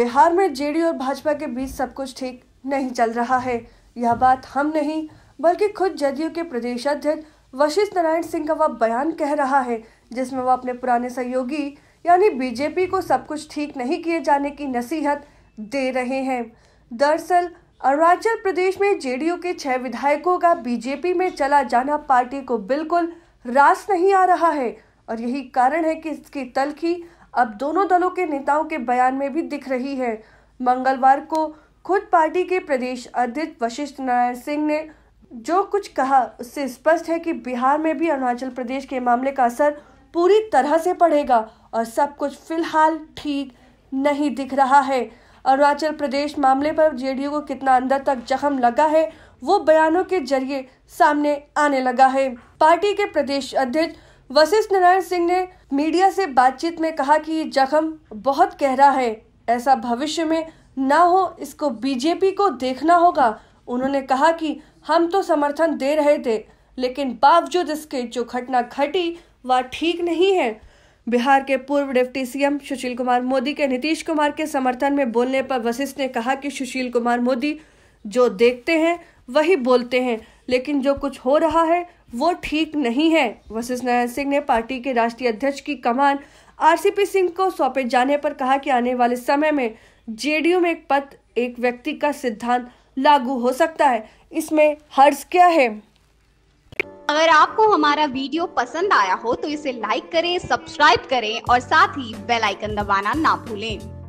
बिहार में जेडी और भाजपा के बीच सब कुछ ठीक नहीं चल रहा है यह बात हम नहीं बल्कि खुद जदयू के प्रदेश अध्यक्ष वशिष्ठ नारायण सिंह का वह बयान कह रहा है जिसमें वह अपने पुराने सहयोगी यानी बीजेपी को सब कुछ ठीक नहीं किए जाने की नसीहत दे रहे हैं दरअसल अरुणाचल प्रदेश में जेडीयू के छह विधायकों का बीजेपी में चला जाना पार्टी को बिल्कुल रास नहीं आ रहा है और यही कारण है कि इसकी तलखी अब दोनों दलों के नेताओं के बयान में भी दिख रही है मंगलवार को खुद पार्टी के प्रदेश अध्यक्ष वशिष्ठ नारायण सिंह ने जो कुछ कहा उससे स्पष्ट है कि बिहार में भी अरुणाचल प्रदेश के मामले का असर पूरी तरह से पड़ेगा और सब कुछ फिलहाल ठीक नहीं दिख रहा है अरुणाचल प्रदेश मामले पर जेडीयू को कितना अंदर तक जख्म लगा है वो बयानों के जरिए सामने आने लगा है पार्टी के प्रदेश अध्यक्ष वशिष्ठ नारायण सिंह ने मीडिया से बातचीत में कहा कि ये जख्म बहुत गहरा है ऐसा भविष्य में ना हो इसको बीजेपी को देखना होगा उन्होंने कहा कि हम तो समर्थन दे रहे थे लेकिन बावजूद इसके जो घटना घटी वह ठीक नहीं है बिहार के पूर्व डिप्टी सीएम सुशील कुमार मोदी के नीतीश कुमार के समर्थन में बोलने पर वशिष्ठ ने कहा कि सुशील कुमार मोदी जो देखते हैं वही बोलते हैं लेकिन जो कुछ हो रहा है वो ठीक नहीं है वशिष्ठ नारायण सिंह ने पार्टी के राष्ट्रीय अध्यक्ष की कमान आरसीपी सिंह को सौंपे जाने पर कहा कि आने वाले समय में जेडीयू में एक पद एक व्यक्ति का सिद्धांत लागू हो सकता है इसमें हर्ष क्या है अगर आपको हमारा वीडियो पसंद आया हो तो इसे लाइक करें सब्सक्राइब करें और साथ ही बेल आइकन दबाना ना भूलें